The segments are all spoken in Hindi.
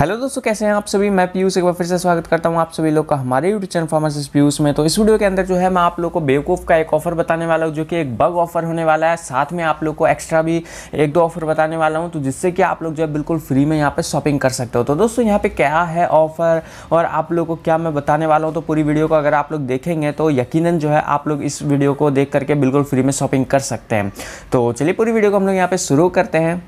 हेलो दोस्तों कैसे हैं आप सभी मैं पीयूष एक बार फिर से स्वागत करता हूं आप सभी लोग का हमारे यूट्यूब चैनल फार्मासिस पीयूष में तो इस वीडियो के अंदर जो है मैं आप लोग को बेवकूफ़ का एक ऑफर बताने वाला हूं जो कि एक बग ऑफर होने वाला है साथ में आप लोग को एक्स्ट्रा भी एक दो ऑफर बताने वाला हूँ तो जिससे कि आप लोग जो है बिल्कुल फ्री में यहाँ पर शॉपिंग कर सकते हो तो दोस्तों यहाँ पर क्या है ऑफर और आप लोग को क्या मैं बताने वाला हूँ तो पूरी वीडियो को अगर आप लोग देखेंगे तो यकीन जो है आप लोग इस वीडियो को देख करके बिल्कुल फ्री में शॉपिंग कर सकते हैं तो चलिए पूरी वीडियो को हम लोग यहाँ पर शुरू करते हैं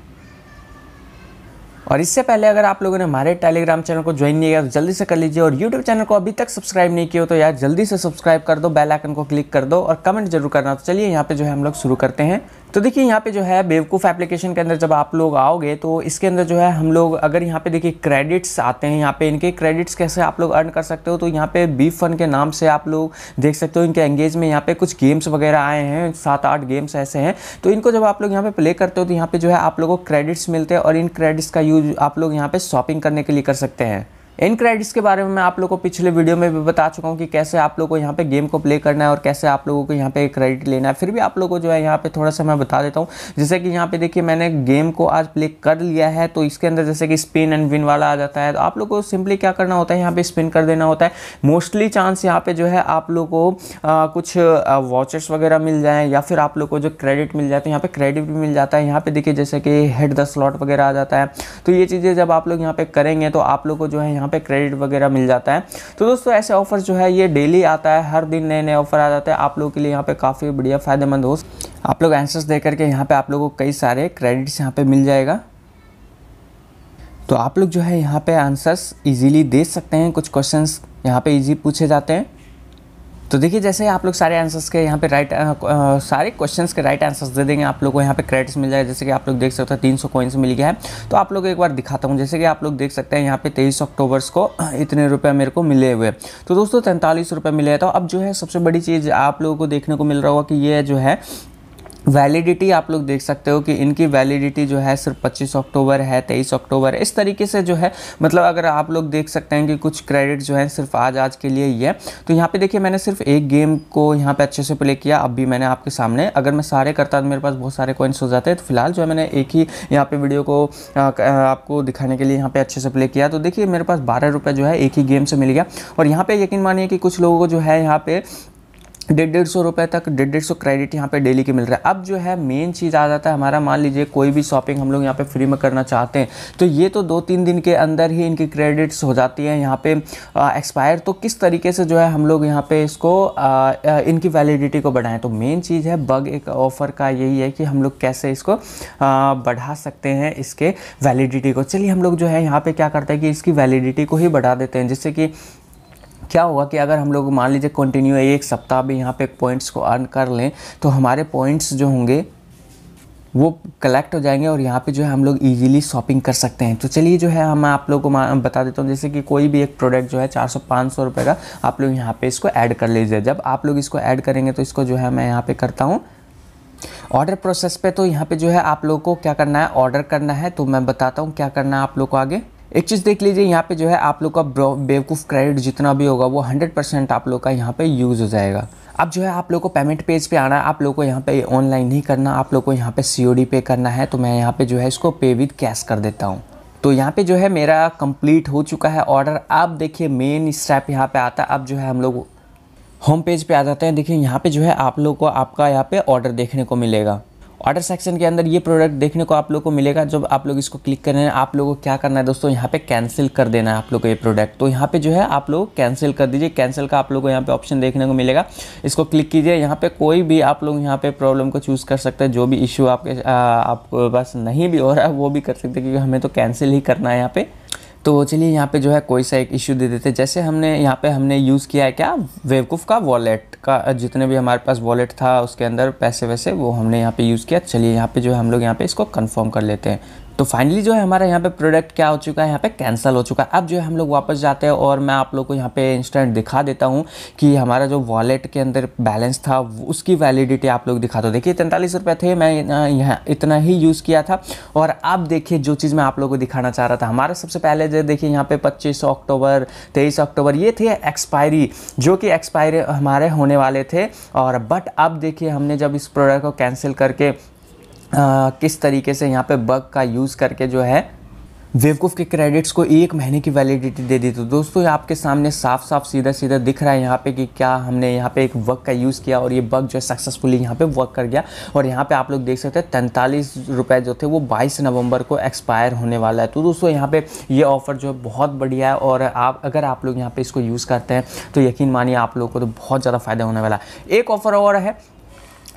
और इससे पहले अगर आप लोगों ने हमारे टेलीग्राम चैनल को ज्वाइन नहीं किया तो जल्दी से कर लीजिए और यूट्यूब चैनल को अभी तक सब्सक्राइब नहीं किया तो यार जल्दी से सब्सक्राइब कर दो बेल आइकन को क्लिक कर दो और कमेंट जरूर करना तो चलिए यहाँ पे जो है हम लोग शुरू करते हैं तो देखिए यहाँ पे जो है बेवकूफ़ एप्लीकेशन के अंदर जब आप लोग आओगे तो इसके अंदर जो है हम लोग अगर यहाँ पे देखिए क्रेडिट्स आते हैं यहाँ पे इनके क्रेडिट्स कैसे आप लोग अर्न कर सकते हो तो यहाँ पे बी फन के नाम से आप लोग देख सकते हो इनके एंगेज में यहाँ पे कुछ गेम्स वगैरह आए हैं सात आठ गेम्स ऐसे हैं तो इनको जब आप लोग यहाँ पे प्ले करते हो तो यहाँ पे जो है आप लोगों को क्रेडिट्स मिलते हैं और इन क्रेडिट्स का यूज आप लोग यहाँ पे शॉपिंग करने के लिए कर सकते हैं इन क्रेडिट्स के बारे में मैं आप लोग को पिछले वीडियो में भी बता चुका हूँ कि कैसे आप लोगों को यहाँ पे गेम को प्ले करना है और कैसे आप लोगों को यहाँ पे क्रेडिट लेना है फिर भी आप लोग को जो है यहाँ पे थोड़ा सा मैं बता देता हूँ जैसे कि यहाँ पे देखिए मैंने गेम को आज प्ले कर लिया है तो इसके अंदर जैसे कि स्पिन एंड विन वाला आ जाता है तो आप लोग को सिंपली क्या करना होता है यहाँ पर स्पिन कर देना होता है मोस्टली चांस यहाँ पर जो है आप लोग को कुछ वॉचर्स वगैरह मिल जाएँ या फिर आप लोग को जो क्रेडिट मिल जाए तो यहाँ पर क्रेडिट भी मिल जाता है यहाँ पर देखिए जैसे कि हेड द स्लॉट वगैरह आ जाता है तो ये चीज़ें जब आप लोग यहाँ पर करेंगे तो आप लोग को जो है यहाँ पे क्रेडिट वगैरह मिल जाता है तो दोस्तों ऐसे ऑफर जो है ये डेली आता है हर दिन नए नए ऑफर आ जाते हैं आप लोगों के लिए यहाँ पे काफ़ी बढ़िया फ़ायदेमंद हो आप लोग आंसर्स दे करके यहाँ पे आप लोगों को कई सारे क्रेडिट्स यहाँ पे मिल जाएगा तो आप लोग जो है यहाँ पे आंसर्स इजीली दे सकते हैं कुछ क्वेश्चंस यहाँ पे इजी पूछे जाते हैं तो देखिए जैसे आप लोग सारे आंसर्स के यहाँ पे राइट आ, सारे क्वेश्चंस के राइट आंसर्स दे देंगे आप लोगों को यहाँ पे क्रेडिट्स मिल जाएगा जैसे कि आप लोग देख सकते हैं तीन सौ कॉइन्स मिल गया है तो आप लोग एक बार दिखाता हूँ जैसे कि आप लोग देख सकते हैं यहाँ पे तेईस अक्टूबर को इतने रुपये मेरे को मिले हुए तो दोस्तों तैंतालीस रुपये मिले तो अब जो है सबसे बड़ी चीज़ आप लोगों को देखने को मिल रहा होगा कि ये जो है वैलिडिटी आप लोग देख सकते हो कि इनकी वैलिडिटी जो है सिर्फ 25 अक्टूबर है 23 अक्टूबर इस तरीके से जो है मतलब अगर आप लोग देख सकते हैं कि कुछ क्रेडिट जो है सिर्फ आज आज के लिए ही है तो यहाँ पे देखिए मैंने सिर्फ एक गेम को यहाँ पे अच्छे से प्ले किया अब भी मैंने आपके सामने अगर मैं सारे करता तो मेरे पास बहुत सारे कॉइन्स हो जाते हैं तो फिलहाल जो है मैंने एक ही यहाँ पर वीडियो को आपको दिखाने के लिए यहाँ पर अच्छे से प्ले किया तो देखिए मेरे पास बारह जो है एक ही गेम से मिल गया और यहाँ पर यकीन मानिए कि कुछ लोगों को जो है यहाँ पर डेढ़ डेढ़ सौ रुपये तक डेढ़ डेढ़ सौ क्रेडिट यहाँ पे डेली के मिल रहा है अब जो है मेन चीज़ आ जाता है हमारा मान लीजिए कोई भी शॉपिंग हम लोग यहाँ पे फ्री में करना चाहते हैं तो ये तो दो तीन दिन के अंदर ही इनकी क्रेडिट्स हो जाती हैं यहाँ पे एक्सपायर तो किस तरीके से जो है हम लोग यहाँ पे इसको आ, आ, इनकी वैलिडिटी को बढ़ाएं तो मेन चीज़ है बग एक ऑफ़र का यही है कि हम लोग कैसे इसको आ, बढ़ा सकते हैं इसके वैलिडिटी को चलिए हम लोग जो है यहाँ पर क्या करते हैं कि इसकी वैलिडिटी को ही बढ़ा देते हैं जैसे कि क्या होगा कि अगर हम लोग मान लीजिए कंटिन्यू एक सप्ताह भी यहाँ पे पॉइंट्स को अर्न कर लें तो हमारे पॉइंट्स जो होंगे वो कलेक्ट हो जाएंगे और यहाँ पे जो है हम लोग इजीली शॉपिंग कर सकते हैं तो चलिए जो है मैं आप लोगों को बता देता हूँ जैसे कि कोई भी एक प्रोडक्ट जो है 400 500 रुपए का आप लोग यहाँ पे इसको ऐड कर लीजिए जब आप लोग इसको ऐड करेंगे तो इसको जो है मैं यहाँ पे करता हूँ ऑर्डर प्रोसेस पे तो यहाँ पे जो है आप लोग को क्या करना है ऑर्डर करना है तो मैं बताता हूँ क्या करना है आप लोग को आगे एक चीज़ देख लीजिए यहाँ पे जो है आप लोग का बेवकूफ़ क्रेडिट जितना भी होगा वो हंड्रेड परसेंट आप लोग का यहाँ पे यूज़ हो जाएगा अब जो है आप लोग को पेमेंट पेज पे आना है आप लोग को यहाँ पे ऑनलाइन नहीं करना आप लोग को यहाँ पे सी पे करना है तो मैं यहाँ पे जो है इसको पे विद कैश कर देता हूँ तो यहाँ पे जो है मेरा कंप्लीट हो चुका है ऑर्डर अब देखिए मेन स्टेप यहाँ पे आता है अब जो है हम लोग होम पेज पे आ जाते हैं देखिए यहाँ पे जो है आप लोग को आपका यहाँ पे ऑर्डर देखने को मिलेगा ऑर्डर सेक्शन के अंदर ये प्रोडक्ट देखने को आप लोग को मिलेगा जब आप लोग इसको क्लिक करें आप लोगों को क्या करना है दोस्तों यहाँ पे कैंसिल कर देना है आप लोग को ये प्रोडक्ट तो यहाँ पे जो है आप लोग कैंसिल कर दीजिए कैंसिल का आप लोग को यहाँ पे ऑप्शन देखने को मिलेगा इसको क्लिक कीजिए यहाँ पे कोई भी आप लोग यहाँ पे प्रॉब्लम को चूज़ कर सकते हैं जो भी इशू आपके आपके पास नहीं भी हो रहा है वो भी कर सकते हैं क्योंकि हमें तो कैंसिल ही करना है यहाँ पर तो चलिए यहाँ पे जो है कोई सा एक इश्यू दे देते जैसे हमने यहाँ पे हमने यूज़ किया है क्या वेवकूफ़ का वॉलेट का जितने भी हमारे पास वॉलेट था उसके अंदर पैसे वैसे वो हमने यहाँ पे यूज़ किया चलिए यहाँ पे जो है हम लोग यहाँ पे इसको कंफर्म कर लेते हैं तो फाइनली जो है हमारा यहाँ पे प्रोडक्ट क्या हो चुका है यहाँ पे कैंसिल हो चुका है अब जो है हम लोग वापस जाते हैं और मैं आप लोग को यहाँ पे इंस्टेंट दिखा देता हूँ कि हमारा जो वॉलेट के अंदर बैलेंस था उसकी वैलिडिटी आप लोग दिखा दो देखिए तैंतालीस रुपये थे मैं यहाँ इतना ही यूज़ किया था और अब देखिए जो चीज़ मैं आप लोग को दिखाना चाह रहा था हमारा सबसे पहले जो देखिए यहाँ पर पच्चीस अक्टूबर तेईस अक्टूबर ये थे एक्सपायरी जो कि एक्सपायरी हमारे होने वाले थे और बट अब देखिए हमने जब इस प्रोडक्ट को कैंसिल करके किस तरीके से यहाँ पे बग का यूज़ करके जो है वेवकूफ़ के क्रेडिट्स को एक महीने की वैलिडिटी दे दी तो दोस्तों आपके सामने साफ साफ सीधा सीधा दिख रहा है यहाँ पे कि क्या हमने यहाँ पे एक बग का यूज़ किया और ये बग जो है सक्सेसफुली यहाँ पे वर्क कर गया और यहाँ पे आप लोग देख सकते हैं तैंतालीस रुपये जो थे वो 22 नवंबर को एक्सपायर होने वाला है तो दोस्तों यहाँ पर ये ऑफ़र जो है बहुत बढ़िया है और आप अगर आप लोग यहाँ पर इसको यूज़ करते हैं तो यकीन मानिए आप लोग को तो बहुत ज़्यादा फ़ायदा होने वाला है एक ऑफ़र और है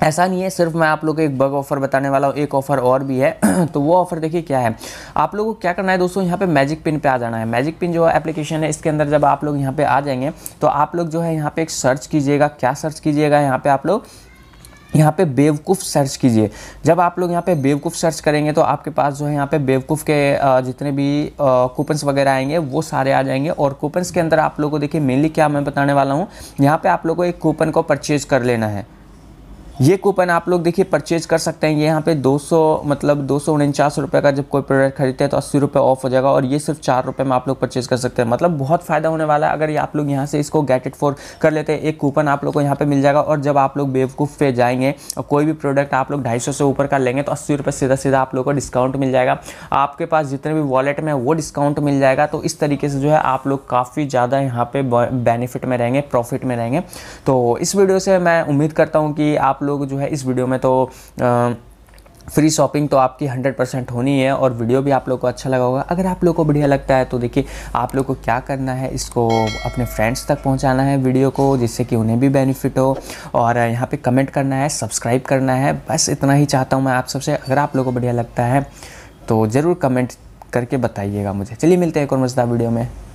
ऐसा नहीं है सिर्फ मैं आप लोग को एक बग ऑफर बताने वाला हूँ एक ऑफर और भी है तो वो ऑफर देखिए क्या है आप लोगों को क्या करना है दोस्तों यहाँ पे मैजिक पिन पे आ जाना है मैजिक पिन जो एप्लीकेशन है इसके अंदर जब आप लोग यहाँ पे आ जाएंगे तो आप लोग जो है यहाँ पे एक सर्च कीजिएगा क्या सर्च कीजिएगा यहाँ पर आप लोग यहाँ पे बेवकूफ़ सर्च कीजिए जब आप लोग यहाँ पे बेवकूफ़ सर्च करेंगे तो आपके पास जो है यहाँ पे बेवकूफ़ के जितने भी कूपन्स वगैरह आएंगे वो सारे आ जाएंगे और कूपन्स के अंदर आप लोगों को देखिए मेनली क्या मैं बताने वाला हूँ यहाँ पे आप लोगों को एक कूपन को परचेज़ कर लेना है ये कूपन आप लोग देखिए परचेज कर सकते हैं ये यहाँ पे 200 मतलब दो सौ रुपये का जब कोई प्रोडक्ट खरीदते हैं तो अस्सी रुपये ऑफ हो जाएगा और ये सिर्फ चार रुपये में आप लोग परचेज कर सकते हैं मतलब बहुत फ़ायदा होने वाला है अगर ये आप लोग यहाँ से इसको गेट इट फॉर कर लेते हैं एक कूपन आप लोग को यहाँ पर मिल जाएगा और जब आप लोग बेवकूफ़ पे जाएंगे और कोई भी प्रोडक्ट आप लोग ढाई से ऊपर का लेंगे तो अस्सी सीधा सीधा आप लोग को डिस्काउंट मिल जाएगा आपके पास जितने भी वॉलेट में वो डिस्काउंट मिल जाएगा तो इस तरीके से जो है आप लोग काफ़ी ज़्यादा यहाँ पे बेनिफिट में रहेंगे प्रॉफिट में रहेंगे तो इस वीडियो से मैं उम्मीद करता हूँ कि आप लोग जो है इस वीडियो में तो आ, फ्री शॉपिंग तो आपकी 100 परसेंट होनी है और वीडियो भी आप लोग को अच्छा लगा होगा अगर आप लोग को बढ़िया लगता है तो देखिए आप लोग को क्या करना है इसको अपने फ्रेंड्स तक पहुंचाना है वीडियो को जिससे कि उन्हें भी बेनिफिट हो और यहाँ पे कमेंट करना है सब्सक्राइब करना है बस इतना ही चाहता हूँ मैं आप सबसे अगर आप लोग को बढ़िया लगता है तो ज़रूर कमेंट करके बताइएगा मुझे चलिए मिलते हैं एक और मजदा वीडियो में